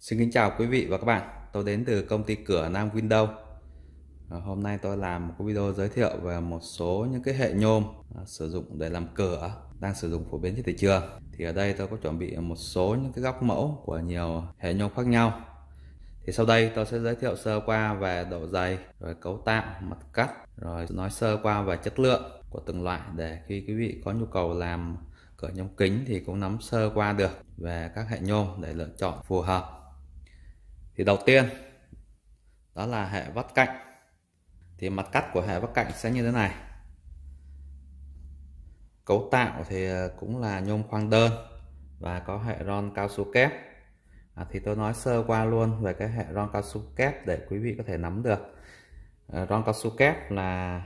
Xin kính chào quý vị và các bạn Tôi đến từ công ty cửa Nam Window à, Hôm nay tôi làm một video giới thiệu về một số những cái hệ nhôm à, sử dụng để làm cửa đang sử dụng phổ biến trên thị trường thì ở đây tôi có chuẩn bị một số những cái góc mẫu của nhiều hệ nhôm khác nhau thì sau đây tôi sẽ giới thiệu sơ qua về độ dày rồi cấu tạo mặt cắt rồi nói sơ qua về chất lượng của từng loại để khi quý vị có nhu cầu làm cửa nhôm kính thì cũng nắm sơ qua được về các hệ nhôm để lựa chọn phù hợp thì đầu tiên đó là hệ vắt cạnh thì mặt cắt của hệ vắt cạnh sẽ như thế này cấu tạo thì cũng là nhôm khoang đơn và có hệ ron cao su kép à, thì tôi nói sơ qua luôn về cái hệ ron cao su kép để quý vị có thể nắm được à, ron cao su kép là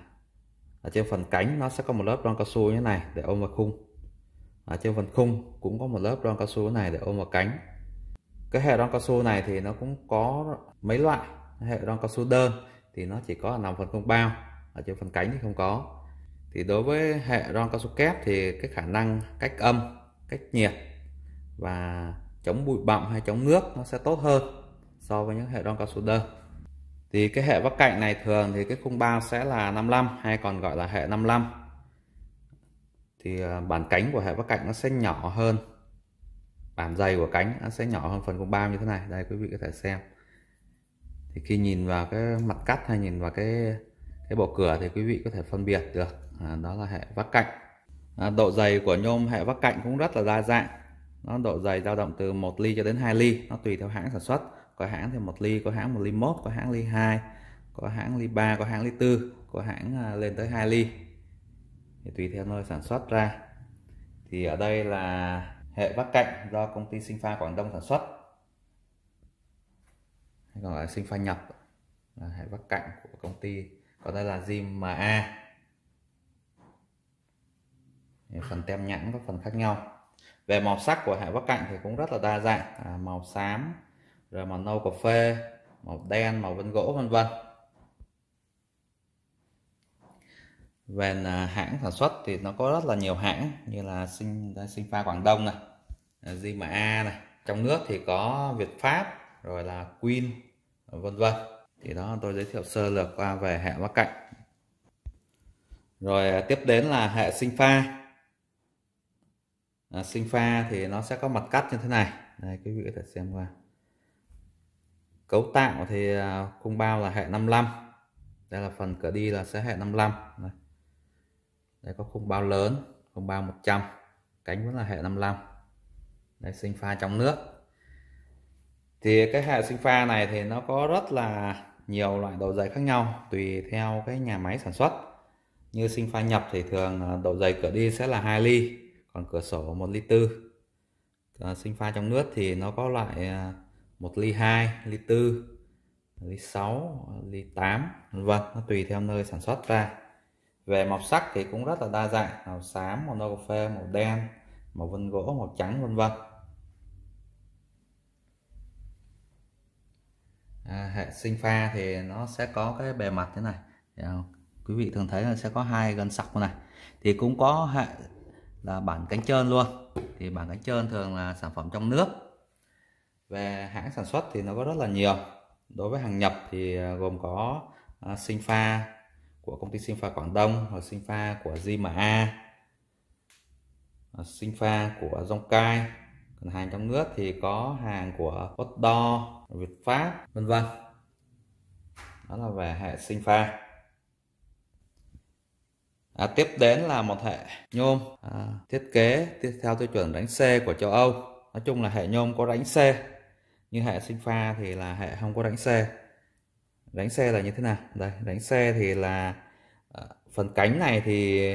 ở trên phần cánh nó sẽ có một lớp ron cao su như thế này để ôm vào khung ở trên phần khung cũng có một lớp ron cao su này để ôm vào cánh cái hệ đon cao su này thì nó cũng có mấy loại hệ đon cao su đơn thì nó chỉ có nằm phần công bao ở trên phần cánh thì không có thì đối với hệ ron cao su kép thì cái khả năng cách âm cách nhiệt và chống bụi bặm hay chống nước nó sẽ tốt hơn so với những hệ ron cao su đơn thì cái hệ bắc cạnh này thường thì cái khung bao sẽ là 55 hay còn gọi là hệ 55 thì à, bản cánh của hệ bắc cạnh nó sẽ nhỏ hơn hàm dày của cánh nó sẽ nhỏ hơn phần cung bao như thế này đây quý vị có thể xem thì khi nhìn vào cái mặt cắt hay nhìn vào cái cái bộ cửa thì quý vị có thể phân biệt được à, đó là hệ vắt cạnh à, độ dày của nhôm hệ vắt cạnh cũng rất là đa dạng nó độ dày dao động từ 1 ly cho đến 2 ly nó tùy theo hãng sản xuất có hãng thì 1 ly có hãng 1 ly 1 có hãng ly 2 có hãng ly 3 có hãng ly 4 có hãng à, lên tới 2 ly thì tùy theo nơi sản xuất ra thì ở đây là hệ Bắc Cạnh do công ty Sinh Pha Quảng Đông sản xuất hay còn là Sinh Pha Nhập là hệ Bắc Cạnh của công ty còn đây là JIMA phần tem nhãn có phần khác nhau về màu sắc của hệ Bắc Cạnh thì cũng rất là đa dạng à, màu xám rồi màu nâu cà phê màu đen màu vân gỗ vân vân về à, hãng sản xuất thì nó có rất là nhiều hãng như là sinh sinh pha Quảng Đông này, JMA à, này, trong nước thì có Việt Pháp rồi là Queen vân vân. Thì đó tôi giới thiệu sơ lược qua về hệ bắc cạnh. Rồi à, tiếp đến là hệ sinh pha. À, sinh pha thì nó sẽ có mặt cắt như thế này. Đây quý vị có thể xem qua. Cấu tạo thì khung bao là hệ 55. Đây là phần cửa đi là sẽ hệ 55. Đây đây có khung bao lớn khung bao 100 cánh vẫn là hệ 55 đây sinh pha trong nước thì cái hệ sinh pha này thì nó có rất là nhiều loại độ dày khác nhau tùy theo cái nhà máy sản xuất như sinh pha nhập thì thường à, độ dày cửa đi sẽ là 2 ly còn cửa sổ 1 ly tư sinh pha trong nước thì nó có loại 1 à, ly 2 ly 4 ly 6 ly 8 vân vân nó tùy theo nơi sản xuất ra về màu sắc thì cũng rất là đa dạng màu xám màu nâu cà phê màu đen màu vân gỗ màu trắng vân vân à, hệ sinh pha thì nó sẽ có cái bề mặt thế này dạ, quý vị thường thấy là sẽ có hai gân sọc này thì cũng có hệ là bản cánh trơn luôn thì bản cánh trơn thường là sản phẩm trong nước về hãng sản xuất thì nó có rất là nhiều đối với hàng nhập thì à, gồm có à, sinh pha của công ty sinh pha Quảng Đông hoặc sinh pha của JMA sinh pha của Dông Cai còn hàng trong nước thì có hàng của Otdo Việt Pháp vân vân đó là về hệ sinh pha À, tiếp đến là một hệ nhôm à, thiết kế theo tiêu chuẩn đánh xe của châu Âu. Nói chung là hệ nhôm có đánh xe, Như hệ sinh pha thì là hệ không có đánh xe đánh xe là như thế nào đây đánh xe thì là ờ, phần cánh này thì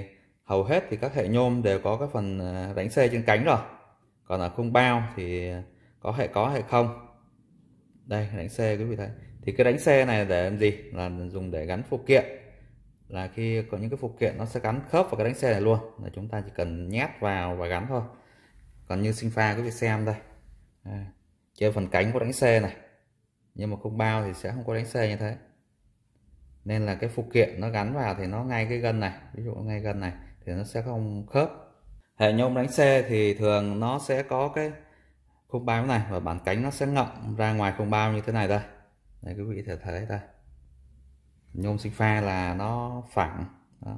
hầu hết thì các hệ nhôm đều có cái phần đánh ờ, xe trên cánh rồi còn ở khung bao thì có hệ có hệ không đây đánh xe quý vị thấy thì cái đánh xe này để làm gì là dùng để gắn phụ kiện là khi có những cái phụ kiện nó sẽ gắn khớp vào cái đánh xe này luôn là chúng ta chỉ cần nhét vào và gắn thôi còn như sinh pha quý vị xem đây à, trên phần cánh của đánh xe này nhưng mà không bao thì sẽ không có đánh xe như thế nên là cái phụ kiện nó gắn vào thì nó ngay cái gân này ví dụ ngay gân này thì nó sẽ không khớp hệ nhôm đánh xe thì thường nó sẽ có cái khung bao này và bản cánh nó sẽ ngậm ra ngoài khung bao như thế này đây đây quý vị thể thấy đây nhôm sinh pha là nó phẳng đó.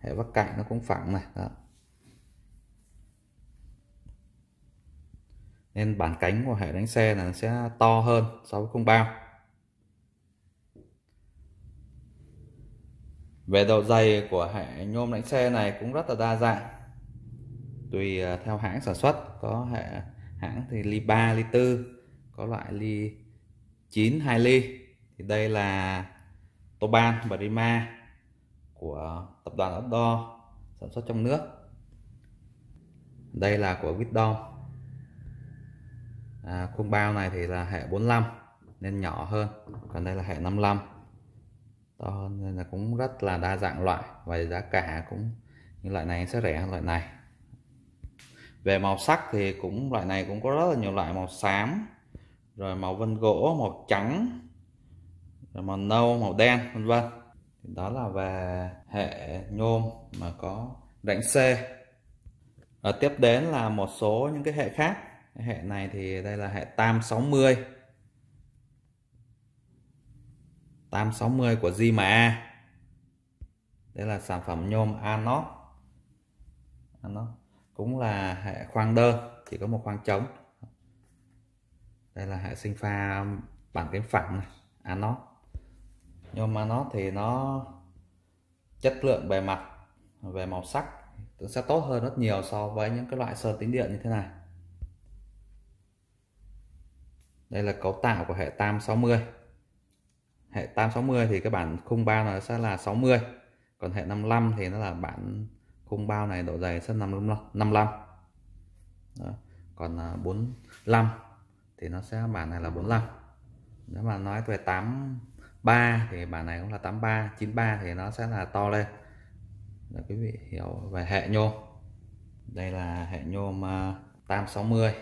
hệ vắt cạnh nó cũng phẳng này đó. nên bản cánh của hệ đánh xe là sẽ to hơn so với khung bao về độ dày của hệ nhôm đánh xe này cũng rất là đa dạng tùy à, theo hãng sản xuất có hệ hãng thì ly 3 ly 4 có loại ly 9 2 ly thì đây là Toban và của tập đoàn Outdoor sản xuất trong nước đây là của widom à, khung bao này thì là hệ 45 nên nhỏ hơn còn đây là hệ 55 to hơn nên là cũng rất là đa dạng loại và giá cả cũng như loại này sẽ rẻ hơn loại này về màu sắc thì cũng loại này cũng có rất là nhiều loại màu xám rồi màu vân gỗ màu trắng rồi màu nâu màu đen vân vân đó là về hệ nhôm mà có rãnh C ở tiếp đến là một số những cái hệ khác hệ này thì đây là hệ tam 60 860 của JMA đây là sản phẩm nhôm Anox Anox cũng là hệ khoang đơn chỉ có một khoang trống đây là hệ sinh pha bản cánh phẳng này Anox nhôm Anox thì nó chất lượng bề mặt về màu sắc cũng sẽ tốt hơn rất nhiều so với những cái loại sơn tính điện như thế này đây là cấu tạo của hệ tam 60 hệ tam 60 thì cái bản khung bao nó sẽ là 60 còn hệ 55 thì nó là bản khung bao này độ dày sẽ 55 55 Đó. còn 45 à, thì nó sẽ bản này là 45 nếu mà nói về 83 thì bản này cũng là 83 93 thì nó sẽ là to lên để quý vị hiểu về hệ nhôm đây là hệ nhôm à, tam 60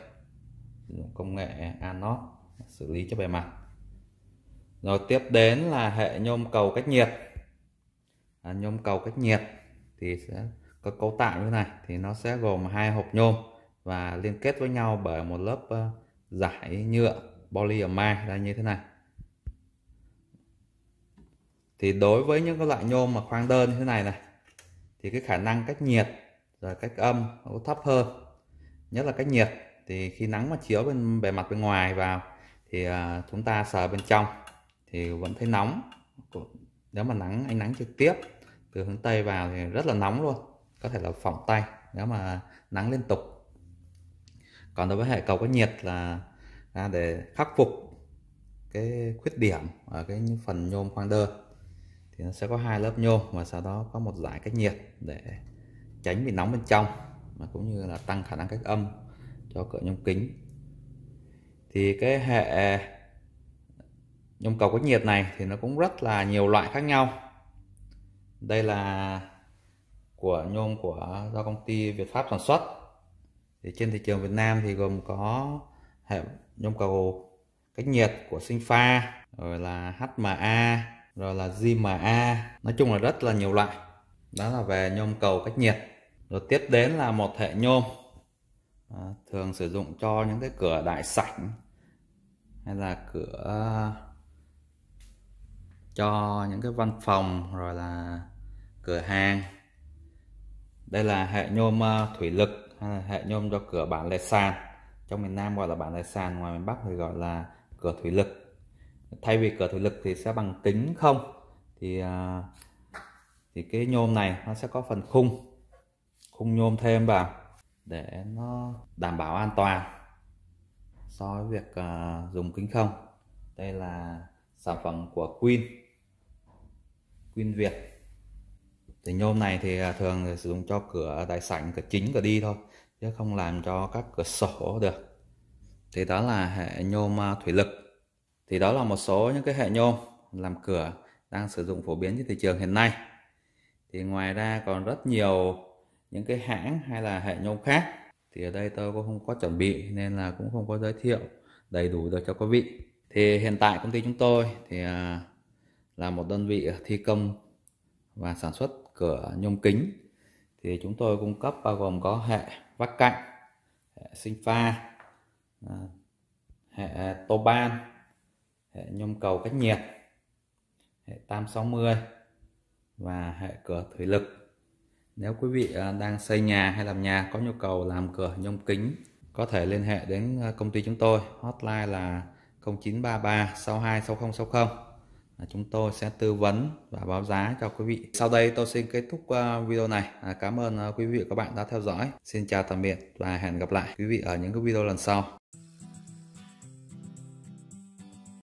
công nghệ anode xử lý cho bề mặt rồi tiếp đến là hệ nhôm cầu cách nhiệt à, nhôm cầu cách nhiệt thì sẽ có cấu tạo như thế này thì nó sẽ gồm hai hộp nhôm và liên kết với nhau bởi một lớp uh, giải nhựa polyamide ra như thế này thì đối với những cái loại nhôm mà khoang đơn như thế này này thì cái khả năng cách nhiệt rồi cách âm nó thấp hơn nhất là cách nhiệt thì khi nắng mà chiếu bên bề mặt bên ngoài vào thì à, chúng ta sờ bên trong thì vẫn thấy nóng nếu mà nắng ánh nắng trực tiếp từ hướng tây vào thì rất là nóng luôn có thể là phỏng tay nếu mà nắng liên tục còn đối với hệ cầu có nhiệt là, à, để khắc phục cái khuyết điểm ở cái phần nhôm khoang đơn thì nó sẽ có hai lớp nhôm và sau đó có một giải cách nhiệt để tránh bị nóng bên trong mà cũng như là tăng khả năng cách âm cho cửa nhôm kính thì cái hệ nhôm cầu cách nhiệt này thì nó cũng rất là nhiều loại khác nhau đây là của nhôm của do công ty Việt Pháp sản xuất thì trên thị trường Việt Nam thì gồm có hệ nhôm cầu cách nhiệt của sinh pha rồi là HMA rồi là JMA nói chung là rất là nhiều loại đó là về nhôm cầu cách nhiệt rồi tiếp đến là một hệ nhôm thường sử dụng cho những cái cửa đại sảnh hay là cửa ờ, cho những cái văn phòng rồi là cửa hàng đây là hệ nhôm ờ, thủy lực hay là hệ nhôm cho cửa bản lề sàn trong miền Nam gọi là bản lề sàn ngoài miền Bắc thì gọi là cửa thủy lực thay vì cửa thủy lực thì sẽ bằng kính không thì ờ, thì cái nhôm này nó sẽ có phần khung khung nhôm thêm vào để nó đảm bảo an toàn so với việc uh, dùng kính không đây là sản phẩm của Queen Queen Việt thì nhôm này thì à, thường thì sử dụng cho cửa đại sảnh cửa chính cửa đi thôi chứ không làm cho các cửa sổ được thì đó là hệ nhôm à, thủy lực thì đó là một số những cái hệ nhôm làm cửa đang sử dụng phổ biến trên thị trường hiện nay thì ngoài ra còn rất nhiều những cái hãng hay là hệ nhôm khác thì ở đây tôi cũng không có chuẩn bị nên là cũng không có giới thiệu đầy đủ được cho quý vị thì hiện tại công ty chúng tôi thì à, là một đơn vị thi công và sản xuất cửa nhôm kính thì chúng tôi cung cấp bao gồm có hệ vắt cạnh hệ sinh pha à, hệ tô ban hệ nhôm cầu cách nhiệt hệ tam 860 và hệ cửa thủy lực nếu quý vị à, đang xây nhà hay làm nhà có nhu cầu làm cửa nhôm kính có thể liên hệ đến à, công ty chúng tôi. Hotline là 0933 626060 à, Chúng tôi sẽ tư vấn và báo giá cho quý vị. Sau đây tôi xin kết thúc video này. Cảm ơn quý vị và các bạn đã theo dõi. Xin chào tạm biệt và hẹn gặp lại quý vị ở những cái video lần sau.